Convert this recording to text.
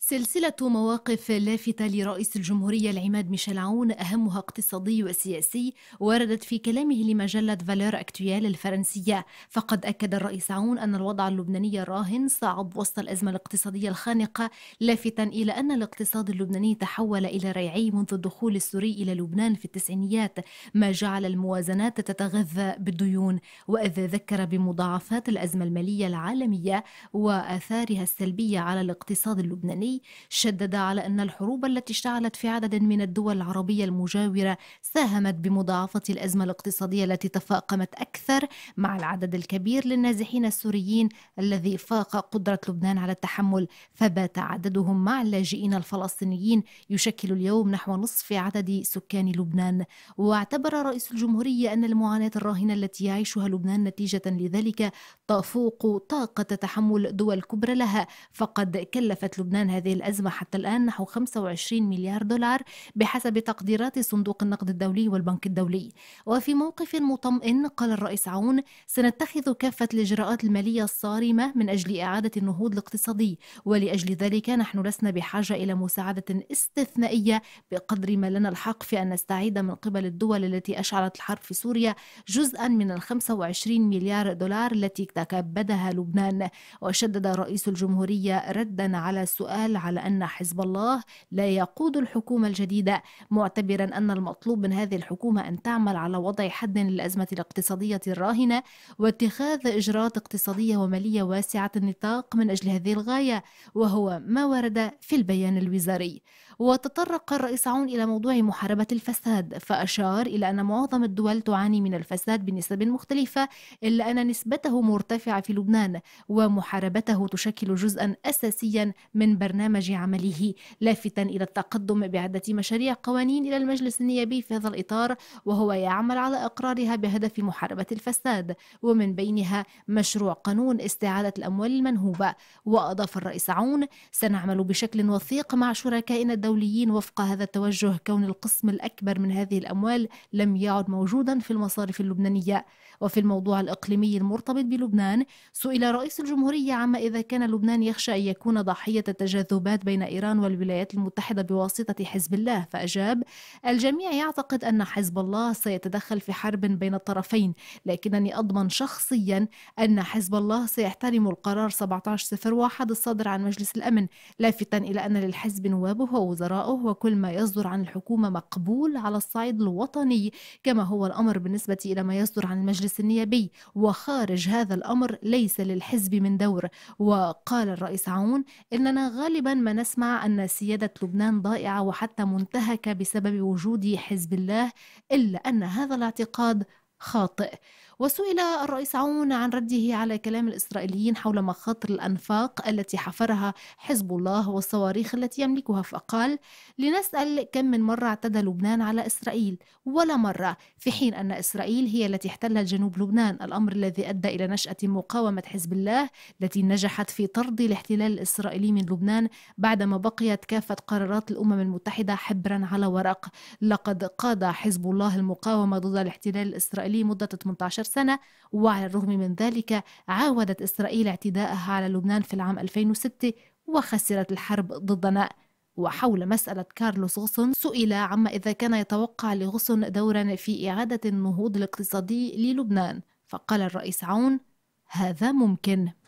سلسلة مواقف لافتة لرئيس الجمهورية العماد ميشيل عون أهمها اقتصادي وسياسي وردت في كلامه لمجلة فالير أكتويال الفرنسية فقد أكد الرئيس عون أن الوضع اللبناني الراهن صعب وسط الأزمة الاقتصادية الخانقة لافتا إلى أن الاقتصاد اللبناني تحول إلى ريعي منذ الدخول السوري إلى لبنان في التسعينيات ما جعل الموازنات تتغذى بالديون وإذا ذكر بمضاعفات الأزمة المالية العالمية وآثارها السلبية على الاقتصاد اللبناني علي شدد على أن الحروب التي اشتعلت في عدد من الدول العربية المجاورة ساهمت بمضاعفة الأزمة الاقتصادية التي تفاقمت أكثر مع العدد الكبير للنازحين السوريين الذي فاق قدرة لبنان على التحمل فبات عددهم مع اللاجئين الفلسطينيين يشكل اليوم نحو نصف عدد سكان لبنان واعتبر رئيس الجمهورية أن المعاناة الراهنة التي يعيشها لبنان نتيجة لذلك تفوق طاقة تحمل دول كبرى لها فقد كلفت لبنان هذه الأزمة حتى الآن نحو 25 مليار دولار بحسب تقديرات صندوق النقد الدولي والبنك الدولي وفي موقف مطمئن قال الرئيس عون سنتخذ كافة الإجراءات المالية الصارمة من أجل إعادة النهوض الاقتصادي ولأجل ذلك نحن لسنا بحاجة إلى مساعدة استثنائية بقدر ما لنا الحق في أن نستعيد من قبل الدول التي أشعلت الحرب في سوريا جزءا من ال 25 مليار دولار التي تكبدها لبنان وشدد رئيس الجمهورية ردا على السؤال الأمل على أن حزب الله لا يقود الحكومة الجديدة معتبرا أن المطلوب من هذه الحكومة أن تعمل على وضع حد للأزمة الاقتصادية الراهنة واتخاذ إجراءات اقتصادية ومالية واسعة النطاق من أجل هذه الغاية وهو ما ورد في البيان الوزاري وتطرق الرئيس عون إلى موضوع محاربة الفساد فأشار إلى أن معظم الدول تعاني من الفساد بنسب مختلفة إلا أن نسبته مرتفعة في لبنان ومحاربته تشكل جزءا أساسيا من برنامج برنامج عمله لافتا إلى التقدم بعدة مشاريع قوانين إلى المجلس النيابي في هذا الإطار وهو يعمل على إقرارها بهدف محاربة الفساد ومن بينها مشروع قانون استعادة الأموال المنهوبة وأضاف الرئيس عون سنعمل بشكل وثيق مع شركائنا الدوليين وفق هذا التوجه كون القسم الأكبر من هذه الأموال لم يعد موجودا في المصارف اللبنانية وفي الموضوع الإقليمي المرتبط بلبنان سئل رئيس الجمهورية عما إذا كان لبنان يخشى أن يكون ضحية تجاذب التذبذبات بين إيران والولايات المتحدة بواسطة حزب الله فأجاب الجميع يعتقد أن حزب الله سيتدخل في حرب بين الطرفين لكنني أضمن شخصيا أن حزب الله سيحترم القرار 1701 الصادر عن مجلس الأمن لافتا إلى أن للحزب نوابه ووزرائه وكل ما يصدر عن الحكومة مقبول على الصعيد الوطني كما هو الأمر بالنسبة إلى ما يصدر عن المجلس النيابي وخارج هذا الأمر ليس للحزب من دور وقال الرئيس عون إننا غالبا غالبا ما نسمع أن سيادة لبنان ضائعة وحتى منتهكة بسبب وجود حزب الله إلا أن هذا الاعتقاد خاطئ وسئل الرئيس عون عن رده على كلام الإسرائيليين حول مخاطر الأنفاق التي حفرها حزب الله والصواريخ التي يملكها فقال لنسأل كم من مرة اعتدى لبنان على إسرائيل ولا مرة في حين أن إسرائيل هي التي احتلت جنوب لبنان الأمر الذي أدى إلى نشأة مقاومة حزب الله التي نجحت في طرد الاحتلال الإسرائيلي من لبنان بعدما بقيت كافة قرارات الأمم المتحدة حبرا على ورق لقد قاد حزب الله المقاومة ضد الاحتلال الإسرائيلي لمدة 18 سنة وعلى الرغم من ذلك عاودت إسرائيل اعتداءها على لبنان في العام 2006 وخسرت الحرب ضدنا وحول مسألة كارلوس غصن سئل عما إذا كان يتوقع لغصن دورا في إعادة النهوض الاقتصادي للبنان فقال الرئيس عون هذا ممكن